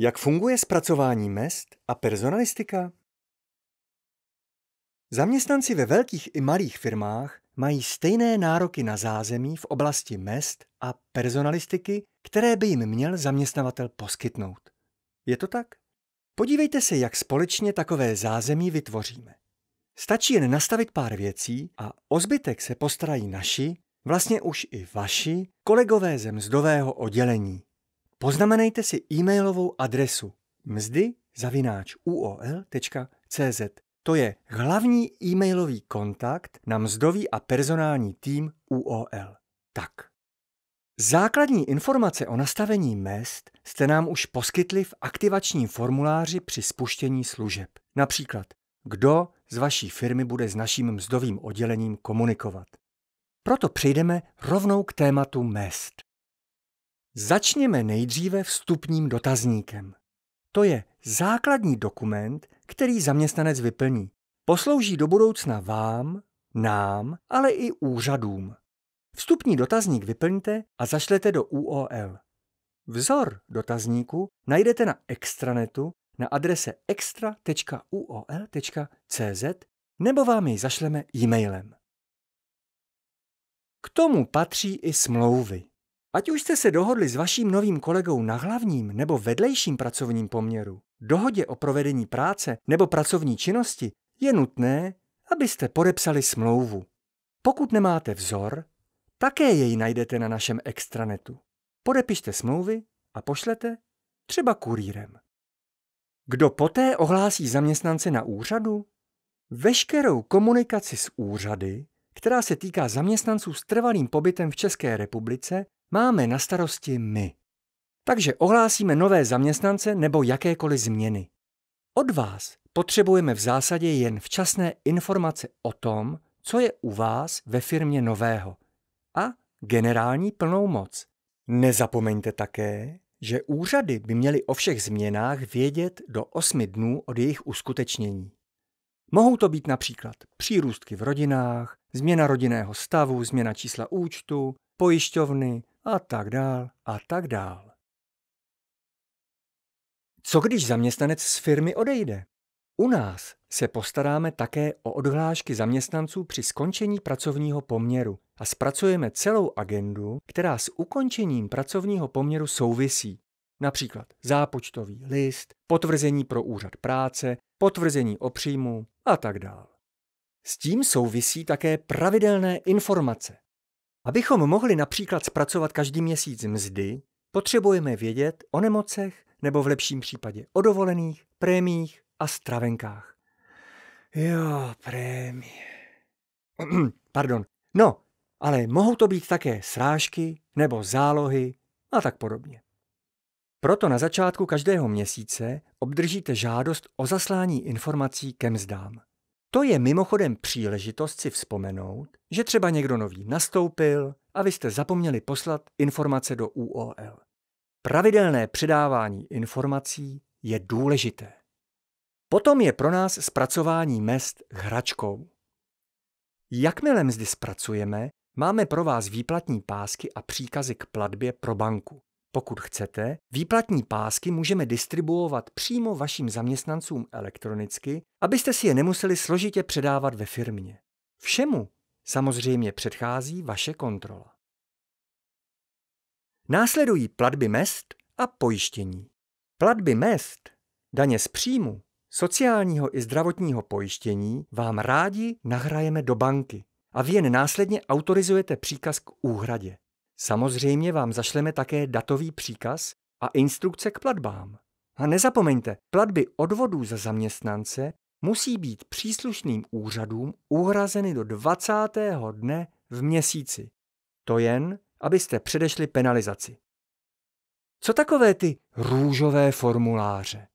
Jak funguje zpracování mest a personalistika? Zaměstnanci ve velkých i malých firmách mají stejné nároky na zázemí v oblasti mest a personalistiky, které by jim měl zaměstnavatel poskytnout. Je to tak? Podívejte se, jak společně takové zázemí vytvoříme. Stačí jen nastavit pár věcí a o zbytek se postarají naši, vlastně už i vaši, kolegové ze mzdového oddělení. Poznamenejte si e-mailovou adresu mzdy uol.cz. To je hlavní e-mailový kontakt na mzdový a personální tým UOL. Tak. Základní informace o nastavení mest jste nám už poskytli v aktivačním formuláři při spuštění služeb. Například, kdo z vaší firmy bude s naším mzdovým oddělením komunikovat. Proto přejdeme rovnou k tématu mest. Začněme nejdříve vstupním dotazníkem. To je základní dokument, který zaměstnanec vyplní. Poslouží do budoucna vám, nám, ale i úřadům. Vstupní dotazník vyplňte a zašlete do UOL. Vzor dotazníku najdete na extranetu na adrese extra.uol.cz nebo vám jej zašleme e-mailem. K tomu patří i smlouvy. Ať už jste se dohodli s vaším novým kolegou na hlavním nebo vedlejším pracovním poměru, dohodě o provedení práce nebo pracovní činnosti, je nutné, abyste podepsali smlouvu. Pokud nemáte vzor, také jej najdete na našem extranetu. Podepište smlouvy a pošlete třeba kurýrem. Kdo poté ohlásí zaměstnance na úřadu? Veškerou komunikaci s úřady, která se týká zaměstnanců s trvalým pobytem v České republice, máme na starosti my. Takže ohlásíme nové zaměstnance nebo jakékoliv změny. Od vás potřebujeme v zásadě jen včasné informace o tom, co je u vás ve firmě nového a generální plnou moc. Nezapomeňte také, že úřady by měly o všech změnách vědět do 8 dnů od jejich uskutečnění. Mohou to být například přírůstky v rodinách, změna rodinného stavu, změna čísla účtu, pojišťovny, a tak dál a tak dál. Co když zaměstnanec z firmy odejde? U nás se postaráme také o odhlášky zaměstnanců při skončení pracovního poměru a zpracujeme celou agendu, která s ukončením pracovního poměru souvisí. Například zápočtový list, potvrzení pro úřad práce, potvrzení o příjmu a tak dál. S tím souvisí také pravidelné informace. Abychom mohli například zpracovat každý měsíc mzdy, potřebujeme vědět o nemocech nebo v lepším případě o dovolených, prémích a stravenkách. Jo, prémie. Pardon. No, ale mohou to být také srážky nebo zálohy a tak podobně. Proto na začátku každého měsíce obdržíte žádost o zaslání informací ke mzdám. To je mimochodem příležitost si vzpomenout, že třeba někdo nový nastoupil a vy jste zapomněli poslat informace do UOL. Pravidelné předávání informací je důležité. Potom je pro nás zpracování mest hračkou. Jakmile mzdy zpracujeme, máme pro vás výplatní pásky a příkazy k platbě pro banku. Pokud chcete, výplatní pásky můžeme distribuovat přímo vašim zaměstnancům elektronicky, abyste si je nemuseli složitě předávat ve firmě. Všemu samozřejmě předchází vaše kontrola. Následují platby mest a pojištění. Platby mest, daně z příjmu, sociálního i zdravotního pojištění vám rádi nahrajeme do banky a vy jen následně autorizujete příkaz k úhradě. Samozřejmě vám zašleme také datový příkaz a instrukce k platbám. A nezapomeňte, platby odvodů za zaměstnance musí být příslušným úřadům uhrazeny do 20. dne v měsíci. To jen, abyste předešli penalizaci. Co takové ty růžové formuláře?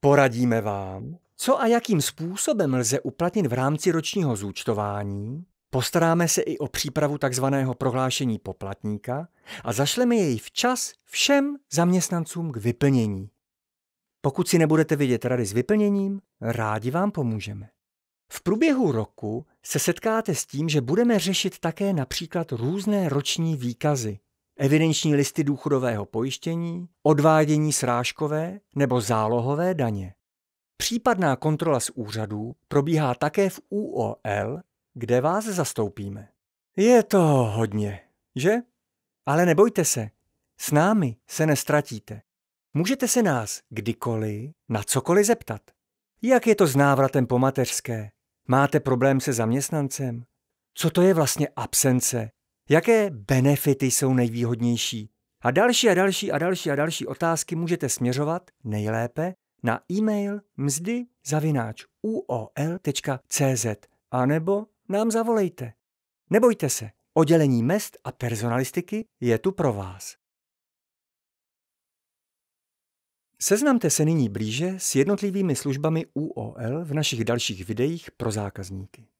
Poradíme vám, co a jakým způsobem lze uplatnit v rámci ročního zúčtování Postaráme se i o přípravu takzvaného prohlášení poplatníka a zašleme jej včas všem zaměstnancům k vyplnění. Pokud si nebudete vědět rady s vyplněním, rádi vám pomůžeme. V průběhu roku se setkáte s tím, že budeme řešit také například různé roční výkazy, evidenční listy důchodového pojištění, odvádění srážkové nebo zálohové daně. Případná kontrola z úřadů probíhá také v UOL kde vás zastoupíme. Je to hodně, že? Ale nebojte se, s námi se nestratíte. Můžete se nás kdykoliv na cokoliv zeptat. Jak je to s návratem po mateřské? Máte problém se zaměstnancem? Co to je vlastně absence? Jaké benefity jsou nejvýhodnější? A další a další a další a další otázky můžete směřovat nejlépe na e-mail mzdy uol.cz a nebo nám zavolejte. Nebojte se, oddělení mest a personalistiky je tu pro vás. Seznamte se nyní blíže s jednotlivými službami UOL v našich dalších videích pro zákazníky.